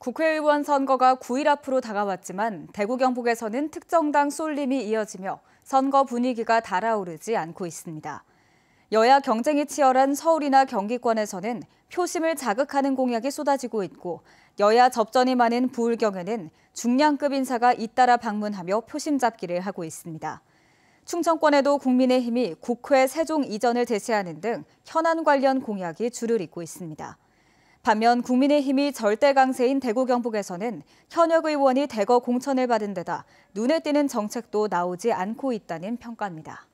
국회의원 선거가 9일 앞으로 다가왔지만 대구 경북에서는 특정당 쏠림이 이어지며 선거 분위기가 달아오르지 않고 있습니다. 여야 경쟁이 치열한 서울이나 경기권에서는 표심을 자극하는 공약이 쏟아지고 있고 여야 접전이 많은 부울경에는 중량급 인사가 잇따라 방문하며 표심 잡기를 하고 있습니다. 충청권에도 국민의힘이 국회 세종 이전을 제시하는등 현안 관련 공약이 줄을 잇고 있습니다. 반면 국민의힘이 절대 강세인 대구 경북에서는 현역 의원이 대거 공천을 받은 데다 눈에 띄는 정책도 나오지 않고 있다는 평가입니다.